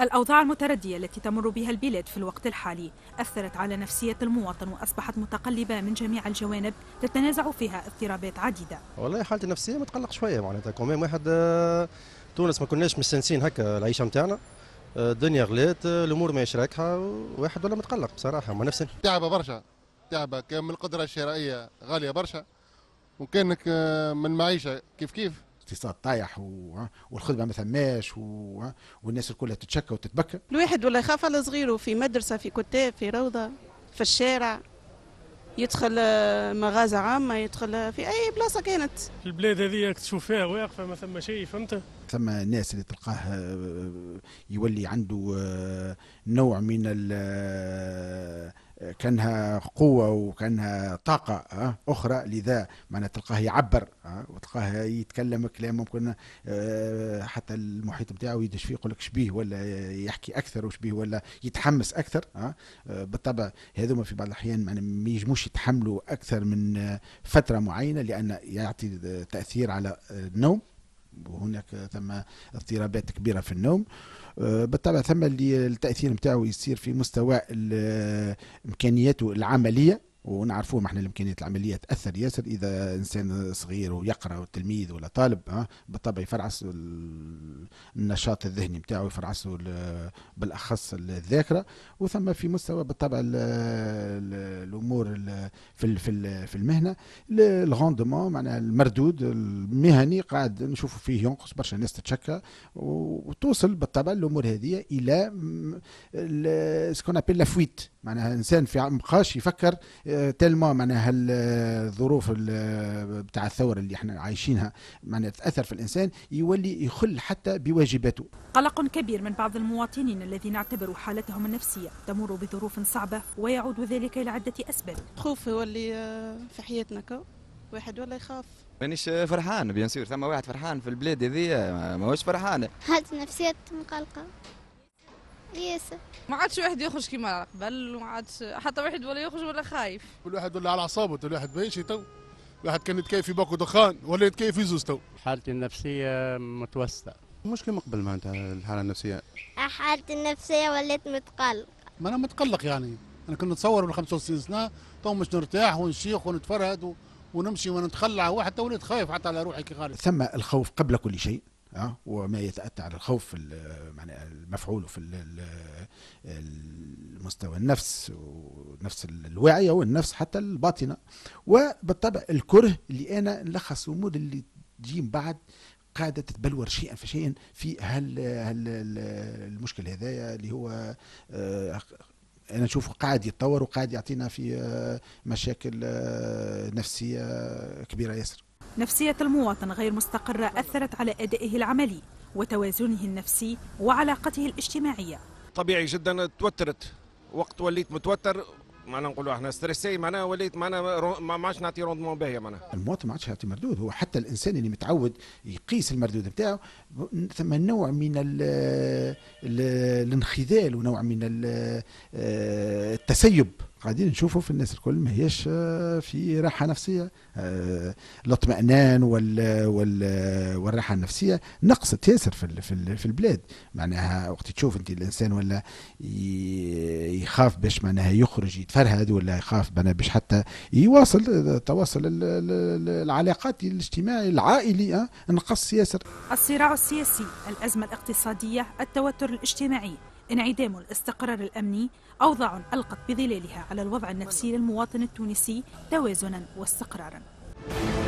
الأوضاع المتردية التي تمر بها البلاد في الوقت الحالي أثرت على نفسية المواطن وأصبحت متقلبة من جميع الجوانب تتنازع فيها اضطرابات عديدة والله حالتي النفسية متقلق شوية معناتها كمان واحد آه، تونس ما كناش مستنسين هكا العيشة نتاعنا آه، الدنيا غلات آه، الأمور ما يشراكها واحد ولا متقلق بصراحة ما نفسي تعبة برشا تعبة كان من القدرة الشرائية غالية برشا وكانك من معيشة كيف كيف الاقتصاد طايح و... والخدمه ما ثماش و... والناس الكل تتشكى وتتبكى الواحد ولا يخاف على صغيره في مدرسه في كتاب في روضه في الشارع يدخل آه، مغازة عامة يدخل آه، في أي بلاصة كانت البلاد هذه تشوف فيها واقفة ما ثم شيء فهمت ثم ناس اللي تلقاه آه، يولي عنده نوع من كانها قوة وكانها طاقة أخرى لذا ما تلقاه يعبر وتلقاه يتكلم كلام ممكن آه، حتى المحيط بتاعه يدش فيه يقول لك شبيه ولا يحكي أكثر وشبيه ولا يتحمس أكثر آه، بالطبع هذوما في بعض الأحيان ما يجموش يتحملوا أكثر من فترة معينة لأن يعطي تأثير على النوم وهناك ثم اضطرابات كبيره في النوم أه، بالطبع ثم التاثير نتاعو يصير في مستوى امكانياته العمليه ونعرفوه احنا الامكانيات العمليه تاثر ياسر اذا انسان صغير ويقرا وتلميذ ولا طالب ها بالطبع يفرعس النشاط الذهني نتاعو يفرعس بالاخص الذاكره وثم في مستوى بالطبع الامور في في في المهنه الغوندمون معناها المردود المهني قاعد نشوفوا فيه ينقص برشا ناس تتشكى وتوصل بالطبع الامور هذه الى سكون ابيل لا فويت معناها انسان في ما يفكر آه، تلما معناها آه، الظروف آه، بتاع الثوره اللي احنا عايشينها معناها تاثر في الانسان يولي يخل حتى بواجباته. قلق كبير من بعض المواطنين الذين اعتبروا حالتهم النفسيه تمر بظروف صعبه ويعود ذلك الى عده اسباب. خوف يولي في حياتنا واحد ولا يخاف مانيش فرحان بيان ثم واحد فرحان في البلاد هذيا ماهوش فرحان حالتي النفسيه مقلقه ياسر ما عادش واحد يخرج كيما قبل وما عادش حتى واحد ولا يخرج ولا خايف كل واحد ولا على اعصابه كل واحد ماشي تو واحد كان يتكيف في باكو دخان ولا يتكيف في زوز تو حالتي النفسيه متوسطه مش كيما قبل معناتها الحاله النفسيه أه، حالتي النفسيه وليت متقلق ما انا متقلق يعني انا كنت نتصور من 65 سنه تو مش نرتاح ونشيخ ونتفرهد ونمشي ونتخلع وحتى وليت خايف حتى على روحي كي خالد ثم الخوف قبل كل شيء أه؟ وما يتاتى على الخوف المفعول في المستوى النفس ونفس الواعيه والنفس حتى الباطنه وبالطبع الكره اللي انا نلخص الامور اللي تجي بعد قاعدة تتبلور شيئا فشيئا في هل, هل المشكل هذايا اللي هو آه، انا نشوفه قاعد يتطور وقاعد يعطينا في آه، مشاكل آه، نفسيه كبيره ياسر نفسية المواطن غير مستقرة أثرت على أدائه العملي وتوازنه النفسي وعلاقته الاجتماعية طبيعي جدا توترت وقت وليت متوتر معنا نقولوا احنا ستريسي معنا وليت معنا ما عادش نعطي روندمون باهيه معنا المواطن ما عادش يعطي مردود هو حتى الانسان اللي متعود يقيس المردود بتاعه ثم نوع من الـ الـ الانخذال ونوع من آه، التسيب قاعدين نشوفوا في الناس الكل ما هيش آه، في راحة نفسية آه، الاطمئنان وال وال والراحة النفسية نقصت ياسر في في, في البلاد معناها وقت تشوف انت الانسان ولا يخاف باش معناها يخرج يتفرهد ولا يخاف باش حتى يواصل تواصل العلاقات الاجتماعي العائلي آه، نقص ياسر الصراع السياسي الأزمة الاقتصادية التوتر الاجتماعي انعدام الاستقرار الأمني أوضاع ألقت بظلالها على الوضع النفسي للمواطن التونسي توازنا واستقرارا